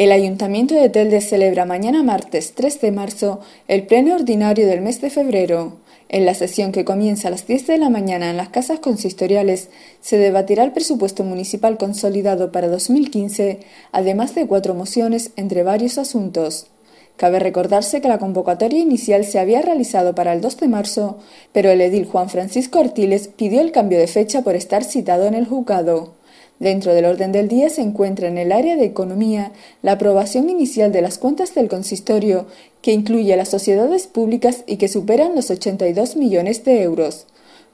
El Ayuntamiento de Telde celebra mañana martes 3 de marzo el pleno ordinario del mes de febrero. En la sesión que comienza a las 10 de la mañana en las casas consistoriales se debatirá el presupuesto municipal consolidado para 2015, además de cuatro mociones entre varios asuntos. Cabe recordarse que la convocatoria inicial se había realizado para el 2 de marzo, pero el edil Juan Francisco Artiles pidió el cambio de fecha por estar citado en el juzgado. Dentro del orden del día se encuentra en el área de economía la aprobación inicial de las cuentas del consistorio, que incluye las sociedades públicas y que superan los 82 millones de euros.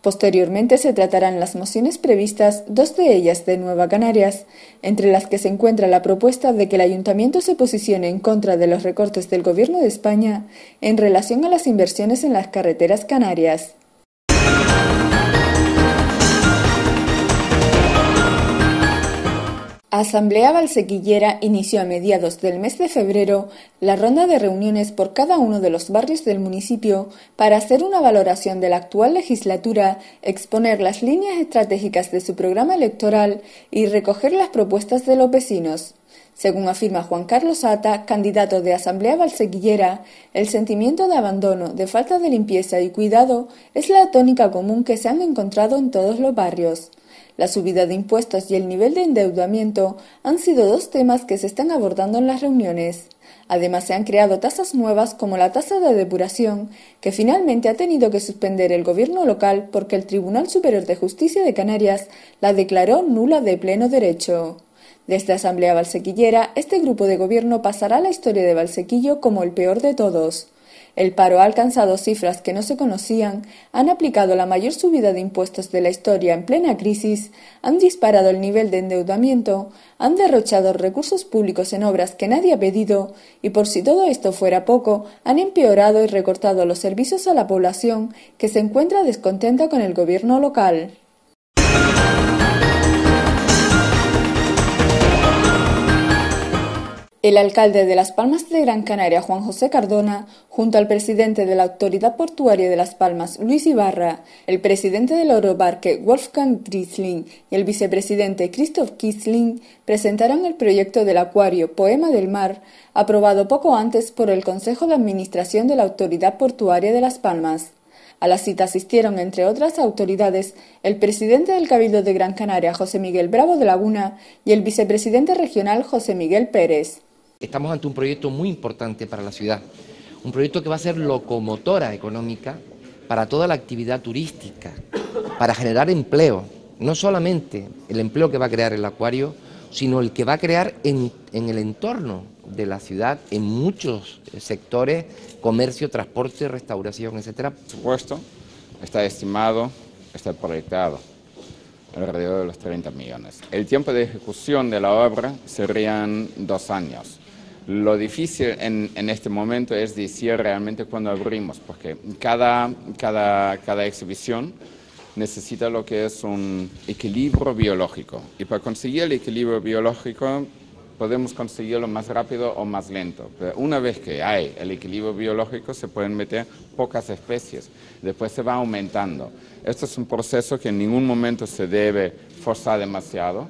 Posteriormente se tratarán las mociones previstas, dos de ellas de Nueva Canarias, entre las que se encuentra la propuesta de que el ayuntamiento se posicione en contra de los recortes del Gobierno de España en relación a las inversiones en las carreteras canarias. Asamblea Valsequillera inició a mediados del mes de febrero la ronda de reuniones por cada uno de los barrios del municipio para hacer una valoración de la actual legislatura, exponer las líneas estratégicas de su programa electoral y recoger las propuestas de los vecinos. Según afirma Juan Carlos Ata, candidato de Asamblea Valsequillera, el sentimiento de abandono, de falta de limpieza y cuidado es la tónica común que se han encontrado en todos los barrios. La subida de impuestos y el nivel de endeudamiento han sido dos temas que se están abordando en las reuniones. Además, se han creado tasas nuevas como la tasa de depuración, que finalmente ha tenido que suspender el gobierno local porque el Tribunal Superior de Justicia de Canarias la declaró nula de pleno derecho. Desde Asamblea Valsequillera, este grupo de gobierno pasará a la historia de Valsequillo como el peor de todos. El paro ha alcanzado cifras que no se conocían, han aplicado la mayor subida de impuestos de la historia en plena crisis, han disparado el nivel de endeudamiento, han derrochado recursos públicos en obras que nadie ha pedido y por si todo esto fuera poco, han empeorado y recortado los servicios a la población que se encuentra descontenta con el gobierno local. El alcalde de Las Palmas de Gran Canaria, Juan José Cardona, junto al presidente de la Autoridad Portuaria de Las Palmas, Luis Ibarra, el presidente del Eurobarque, Wolfgang Griesling, y el vicepresidente, Christoph Kisling, presentaron el proyecto del acuario Poema del Mar, aprobado poco antes por el Consejo de Administración de la Autoridad Portuaria de Las Palmas. A la cita asistieron, entre otras autoridades, el presidente del Cabildo de Gran Canaria, José Miguel Bravo de Laguna, y el vicepresidente regional, José Miguel Pérez. Estamos ante un proyecto muy importante para la ciudad, un proyecto que va a ser locomotora económica para toda la actividad turística, para generar empleo, no solamente el empleo que va a crear el acuario, sino el que va a crear en, el entorno de la ciudad, en muchos eh, sectores, comercio, transporte, restauración, etc. Por supuesto, está estimado, está proyectado alrededor de los 30 millones. El tiempo de ejecución de la obra serían dos años. Lo difícil en, este momento es decir realmente cuando abrimos, porque cada, cada, cada exhibición necesita lo que es un equilibrio biológico. Y para conseguir el equilibrio biológico podemos conseguirlo más rápido o más lento. Pero una vez que hay el equilibrio biológico, se pueden meter pocas especies. Después se va aumentando. Esto es un proceso que en ningún momento se debe forzar demasiado.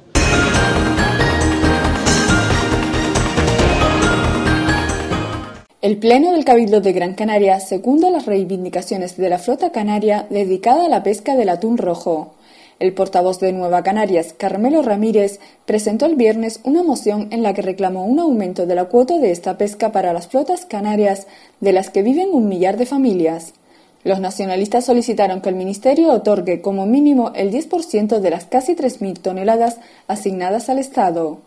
El Pleno del Cabildo de Gran Canaria secunda las reivindicaciones de la flota canaria dedicada a la pesca del atún rojo. El portavoz de Nueva Canarias, Carmelo Ramírez, presentó el viernes una moción en la que reclamó un aumento de la cuota de esta pesca para las flotas canarias, de las que viven un millar de familias. Los nacionalistas solicitaron que el Ministerio otorgue como mínimo el 10% de las casi 3.000 toneladas asignadas al Estado.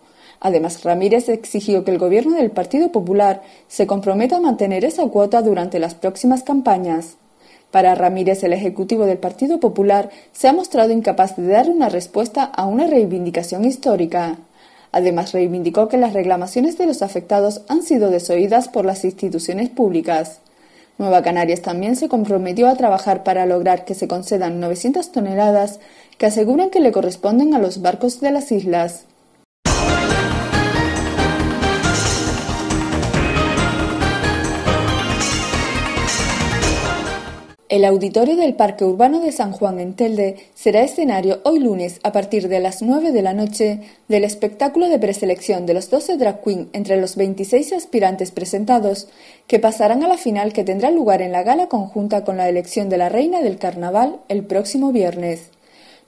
Además, Ramírez exigió que el gobierno del Partido Popular se comprometa a mantener esa cuota durante las próximas campañas. Para Ramírez, el Ejecutivo del Partido Popular se ha mostrado incapaz de dar una respuesta a una reivindicación histórica. Además, reivindicó que las reclamaciones de los afectados han sido desoídas por las instituciones públicas. Nueva Canarias también se comprometió a trabajar para lograr que se concedan 900 toneladas que aseguran que le corresponden a los barcos de las islas. El auditorio del Parque Urbano de San Juan en Telde será escenario hoy lunes a partir de las 9 de la noche del espectáculo de preselección de los 12 drag queen entre los 26 aspirantes presentados que pasarán a la final que tendrá lugar en la gala conjunta con la elección de la reina del carnaval el próximo viernes.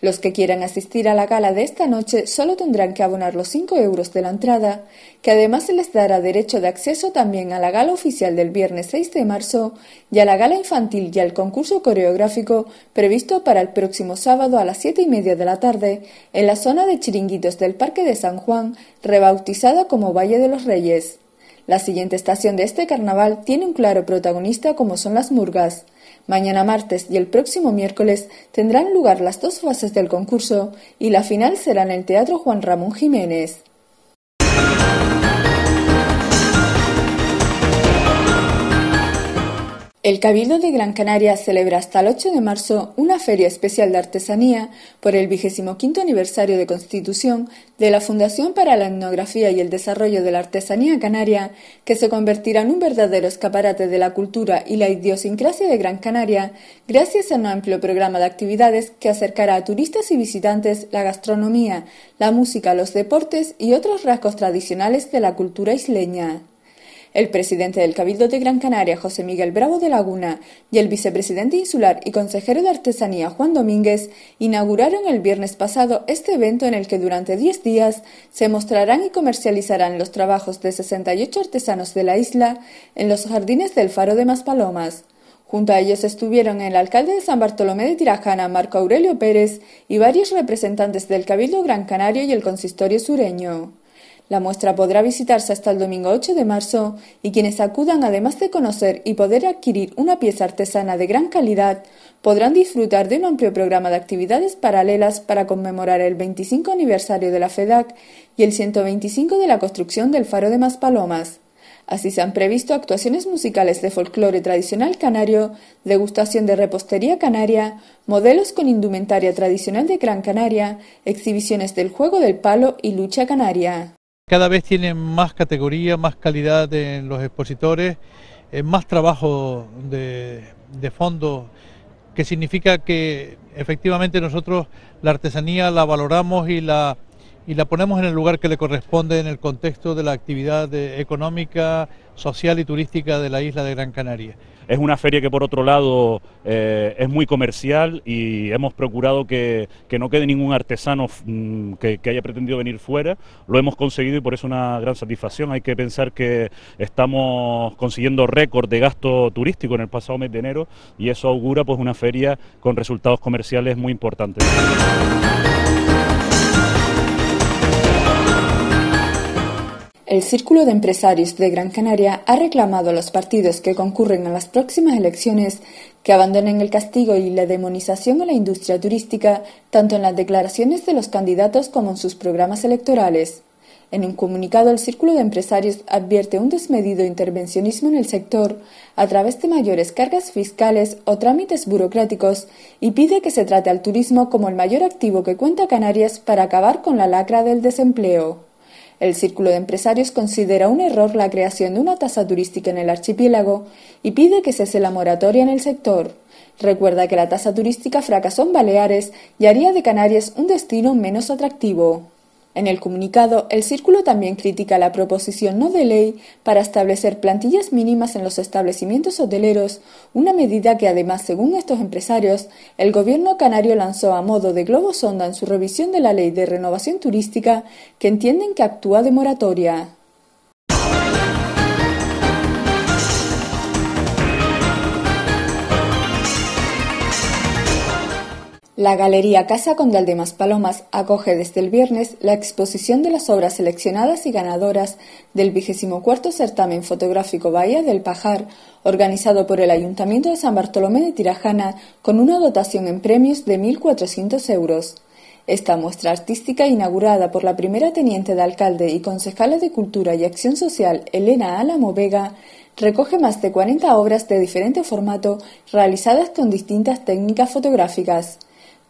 Los que quieran asistir a la gala de esta noche solo tendrán que abonar los 5 euros de la entrada, que además se les dará derecho de acceso también a la gala oficial del viernes 6 de marzo y a la gala infantil y al concurso coreográfico previsto para el próximo sábado a las 7 y media de la tarde en la zona de chiringuitos del Parque de San Juan, rebautizada como Valle de los Reyes. La siguiente estación de este carnaval tiene un claro protagonista como son las murgas. Mañana martes y el próximo miércoles tendrán lugar las dos fases del concurso y la final será en el Teatro Juan Ramón Jiménez. El Cabildo de Gran Canaria celebra hasta el 8 de marzo una feria especial de artesanía por el 25 aniversario de constitución de la Fundación para la Etnografía y el Desarrollo de la Artesanía Canaria, que se convertirá en un verdadero escaparate de la cultura y la idiosincrasia de Gran Canaria, gracias a un amplio programa de actividades que acercará a turistas y visitantes la gastronomía, la música, los deportes y otros rasgos tradicionales de la cultura isleña el presidente del Cabildo de Gran Canaria, José Miguel Bravo de Laguna, y el vicepresidente insular y consejero de Artesanía, Juan Domínguez, inauguraron el viernes pasado este evento en el que durante 10 días se mostrarán y comercializarán los trabajos de 68 artesanos de la isla en los jardines del Faro de Maspalomas. Junto a ellos estuvieron el alcalde de San Bartolomé de Tirajana, Marco Aurelio Pérez, y varios representantes del Cabildo Gran Canario y el Consistorio Sureño. La muestra podrá visitarse hasta el domingo 8 de marzo y quienes acudan, además de conocer y poder adquirir una pieza artesana de gran calidad, podrán disfrutar de un amplio programa de actividades paralelas para conmemorar el 25 aniversario de la FEDAC y el 125 de la construcción del Faro de Maspalomas. Así se han previsto actuaciones musicales de folclore tradicional canario, degustación de repostería canaria, modelos con indumentaria tradicional de Gran Canaria, exhibiciones del juego del palo y lucha canaria cada vez tienen más categoría, más calidad en los expositores, eh, más trabajo de, fondo, que significa que efectivamente nosotros la artesanía la valoramos y la, ponemos en el lugar que le corresponde en el contexto de la actividad eh, económica, social y turística de la isla de Gran Canaria. Es una feria que por otro lado eh, es muy comercial y hemos procurado que, no quede ningún artesano mm, que, haya pretendido venir fuera. Lo hemos conseguido y por eso una gran satisfacción. Hay que pensar que estamos consiguiendo récord de gasto turístico en el pasado mes de enero y eso augura pues una feria con resultados comerciales muy importantes. El Círculo de Empresarios de Gran Canaria ha reclamado a los partidos que concurren a las próximas elecciones que abandonen el castigo y la demonización a la industria turística, tanto en las declaraciones de los candidatos como en sus programas electorales. En un comunicado, el Círculo de Empresarios advierte un desmedido intervencionismo en el sector a través de mayores cargas fiscales o trámites burocráticos y pide que se trate al turismo como el mayor activo que cuenta Canarias para acabar con la lacra del desempleo. El Círculo de Empresarios considera un error la creación de una tasa turística en el archipiélago y pide que se cese la moratoria en el sector. Recuerda que la tasa turística fracasó en Baleares y haría de Canarias un destino menos atractivo. En el comunicado, el Círculo también critica la proposición no de ley para establecer plantillas mínimas en los establecimientos hoteleros, una medida que además, según estos empresarios, el gobierno canario lanzó a modo de globo sonda en su revisión de la ley de renovación turística, que entienden que actúa de moratoria. La Galería Casa Condal de Maspalomas acoge desde el viernes la exposición de las obras seleccionadas y ganadoras del XXIV Certamen Fotográfico Bahía del Pajar, organizado por el Ayuntamiento de San Bartolomé de Tirajana, con una dotación en premios de 1.400 euros. Esta muestra artística, inaugurada por la primera teniente de alcalde y concejala de Cultura y Acción Social, Elena Álamo Vega, recoge más de 40 obras de diferente formato realizadas con distintas técnicas fotográficas.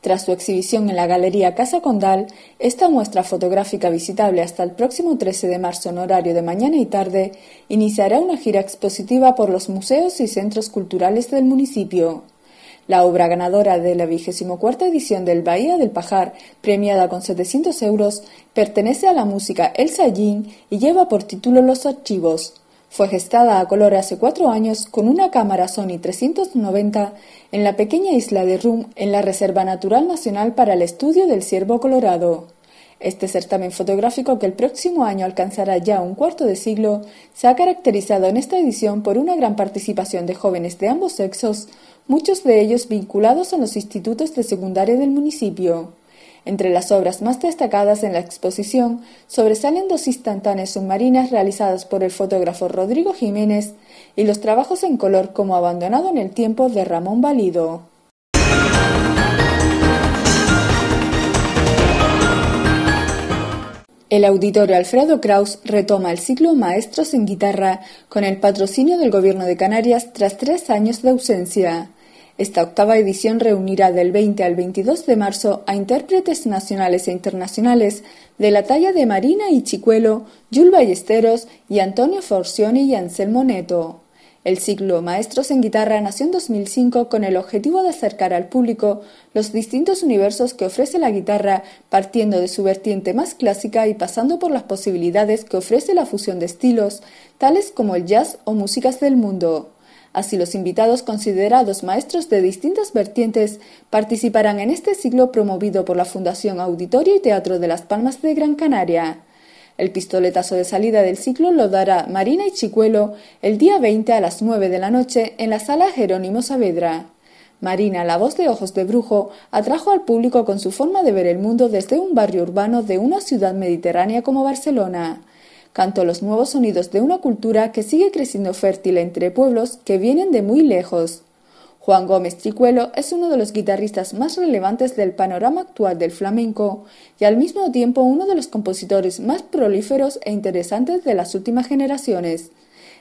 Tras su exhibición en la Galería Casa Condal, esta muestra fotográfica visitable hasta el próximo 13 de marzo en horario de mañana y tarde iniciará una gira expositiva por los museos y centros culturales del municipio. La obra ganadora de la cuarta edición del Bahía del Pajar, premiada con 700 euros, pertenece a la música El y lleva por título Los Archivos. Fue gestada a color hace cuatro años con una cámara Sony 390 en la pequeña isla de Rum, en la Reserva Natural Nacional para el Estudio del Ciervo Colorado. Este certamen fotográfico, que el próximo año alcanzará ya un cuarto de siglo, se ha caracterizado en esta edición por una gran participación de jóvenes de ambos sexos, muchos de ellos vinculados a los institutos de secundaria del municipio. Entre las obras más destacadas en la exposición sobresalen dos instantáneas submarinas realizadas por el fotógrafo Rodrigo Jiménez y los trabajos en color como abandonado en el tiempo de Ramón Valido. El auditorio Alfredo Kraus retoma el ciclo Maestros en Guitarra con el patrocinio del Gobierno de Canarias tras tres años de ausencia. Esta octava edición reunirá del 20 al 22 de marzo a intérpretes nacionales e internacionales de la talla de Marina y Chicuelo, Yul Ballesteros y Antonio Forcioni y Anselmo Neto. El ciclo Maestros en Guitarra nació en 2005 con el objetivo de acercar al público los distintos universos que ofrece la guitarra, partiendo de su vertiente más clásica y pasando por las posibilidades que ofrece la fusión de estilos, tales como el jazz o músicas del mundo. Así los invitados considerados maestros de distintas vertientes participarán en este ciclo promovido por la Fundación Auditorio y Teatro de Las Palmas de Gran Canaria. El pistoletazo de salida del ciclo lo dará Marina y Chicuelo el día 20 a las 9 de la noche en la sala Jerónimo Saavedra. Marina, la voz de Ojos de Brujo, atrajo al público con su forma de ver el mundo desde un barrio urbano de una ciudad mediterránea como Barcelona canto los nuevos sonidos de una cultura que sigue creciendo fértil entre pueblos que vienen de muy lejos. Juan Gómez Tricuelo es uno de los guitarristas más relevantes del panorama actual del flamenco y al mismo tiempo uno de los compositores más prolíferos e interesantes de las últimas generaciones.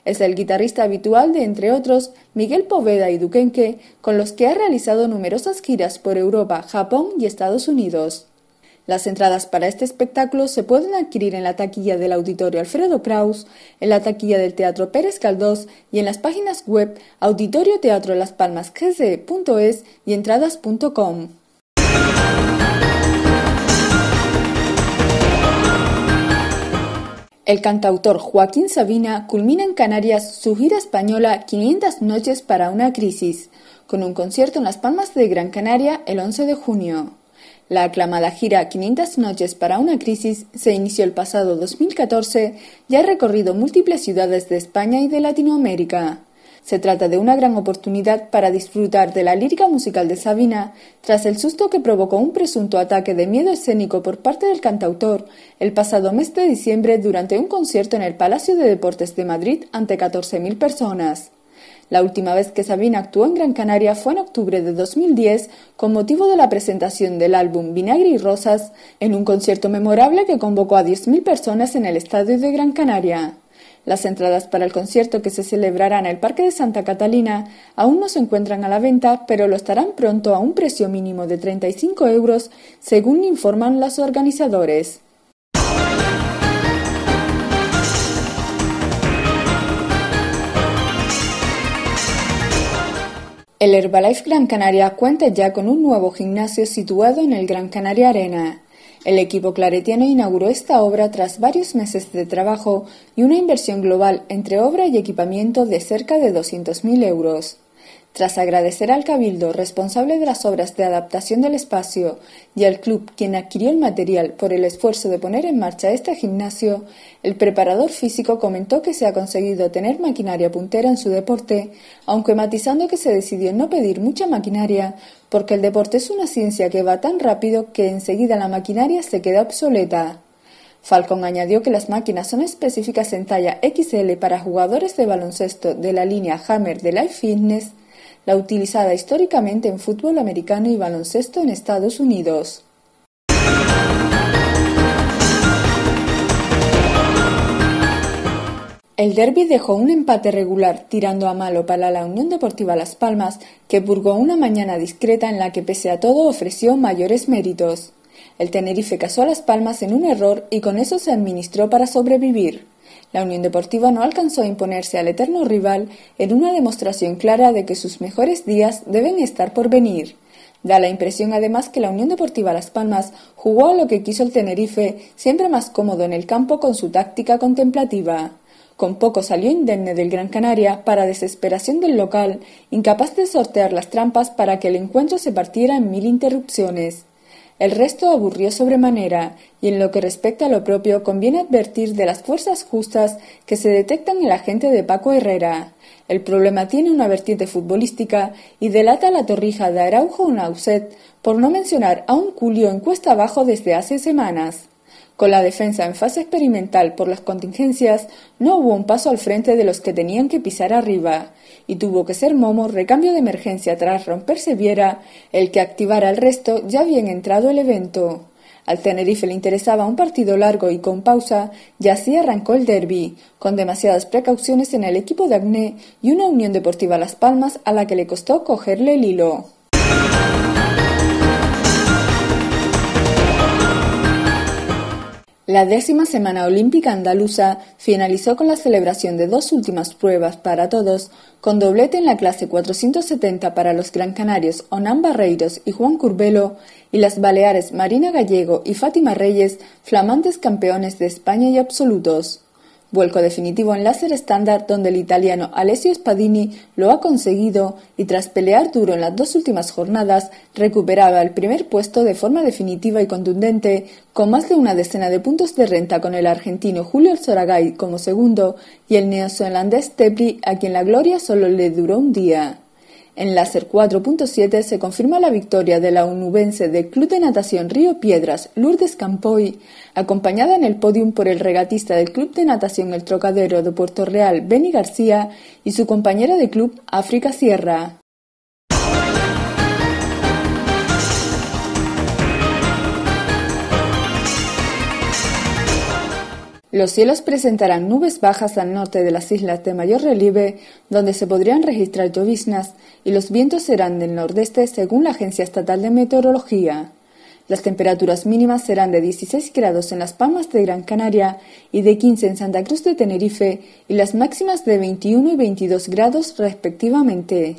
Es el guitarrista habitual de, entre otros, Miguel Poveda y Duquenque, con los que ha realizado numerosas giras por Europa, Japón y Estados Unidos. Las entradas para este espectáculo se pueden adquirir en la taquilla del Auditorio Alfredo Kraus, en la taquilla del Teatro Pérez Caldós y en las páginas web Auditorio Teatro Las Palmas y entradas.com. El cantautor Joaquín Sabina culmina en Canarias su gira española 500 noches para una crisis, con un concierto en Las Palmas de Gran Canaria el 11 de junio. La aclamada gira 500 noches para una crisis se inició el pasado 2014 y ha recorrido múltiples ciudades de España y de Latinoamérica. Se trata de una gran oportunidad para disfrutar de la lírica musical de Sabina tras el susto que provocó un presunto ataque de miedo escénico por parte del cantautor el pasado mes de diciembre durante un concierto en el Palacio de Deportes de Madrid ante 14.000 personas. La última vez que Sabina actuó en Gran Canaria fue en octubre de 2010 con motivo de la presentación del álbum Vinagre y Rosas en un concierto memorable que convocó a 10.000 personas en el estadio de Gran Canaria. Las entradas para el concierto que se celebrará en el Parque de Santa Catalina aún no se encuentran a la venta, pero lo estarán pronto a un precio mínimo de 35 euros, según informan los organizadores. El Herbalife Gran Canaria cuenta ya con un nuevo gimnasio situado en el Gran Canaria Arena. El equipo claretiano inauguró esta obra tras varios meses de trabajo y una inversión global entre obra y equipamiento de cerca de 200.000 euros. Tras agradecer al Cabildo, responsable de las obras de adaptación del espacio, y al club, quien adquirió el material por el esfuerzo de poner en marcha este gimnasio, el preparador físico comentó que se ha conseguido tener maquinaria puntera en su deporte, aunque matizando que se decidió no pedir mucha maquinaria, porque el deporte es una ciencia que va tan rápido que enseguida la maquinaria se queda obsoleta. Falcon añadió que las máquinas son específicas en talla XL para jugadores de baloncesto de la línea Hammer de Life Fitness la utilizada históricamente en fútbol americano y baloncesto en Estados Unidos. El derby dejó un empate regular tirando a malo para la Unión Deportiva Las Palmas, que purgó una mañana discreta en la que pese a todo ofreció mayores méritos. El Tenerife casó a Las Palmas en un error y con eso se administró para sobrevivir. La Unión Deportiva no alcanzó a imponerse al eterno rival en una demostración clara de que sus mejores días deben estar por venir. Da la impresión además que la Unión Deportiva Las Palmas jugó a lo que quiso el Tenerife, siempre más cómodo en el campo con su táctica contemplativa. Con poco salió indemne del Gran Canaria para desesperación del local, incapaz de sortear las trampas para que el encuentro se partiera en mil interrupciones. El resto aburrió sobremanera, y en lo que respecta a lo propio conviene advertir de las fuerzas justas que se detectan en la gente de Paco Herrera. El problema tiene una vertiente futbolística y delata la torrija de Araujo Nauset, por no mencionar a un culio en cuesta abajo desde hace semanas. Con la defensa en fase experimental por las contingencias, no hubo un paso al frente de los que tenían que pisar arriba, y tuvo que ser Momo recambio de emergencia tras romperse Viera el que activara al resto ya bien entrado el evento. Al Tenerife le interesaba un partido largo y con pausa, y así arrancó el derby, con demasiadas precauciones en el equipo de Agné y una Unión Deportiva Las Palmas a la que le costó cogerle el hilo. La décima semana olímpica andaluza finalizó con la celebración de dos últimas pruebas para todos, con doblete en la clase 470 para los gran canarios Onan Barreiros y Juan Curbelo, y las baleares Marina Gallego y Fátima Reyes, flamantes campeones de España y absolutos vuelco definitivo en láser estándar donde el italiano Alessio Spadini lo ha conseguido y tras pelear duro en las dos últimas jornadas recuperaba el primer puesto de forma definitiva y contundente, con más de una decena de puntos de renta con el argentino Julio Soragay como segundo y el neozelandés Tepli a quien la gloria solo le duró un día. En Láser 4.7 se confirma la victoria de la unubense del Club de Natación Río Piedras, Lourdes Campoy, acompañada en el podium por el regatista del Club de Natación El Trocadero de Puerto Real, Benny García, y su compañera de club, África Sierra. Los cielos presentarán nubes bajas al norte de las islas de mayor relieve, donde se podrían registrar lloviznas, y los vientos serán del nordeste según la Agencia Estatal de Meteorología. Las temperaturas mínimas serán de 16 grados en Las Palmas de Gran Canaria y de 15 en Santa Cruz de Tenerife y las máximas de 21 y 22 grados respectivamente.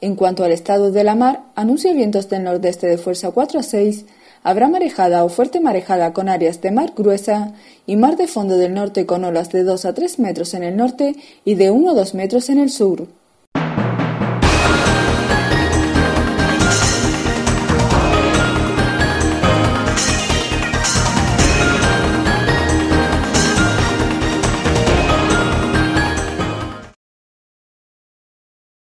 En cuanto al estado de la mar, anuncio vientos del nordeste de fuerza 4 a 6 Habrá marejada o fuerte marejada con áreas de mar gruesa y mar de fondo del norte con olas de 2 a 3 metros en el norte y de 1 a 2 metros en el sur.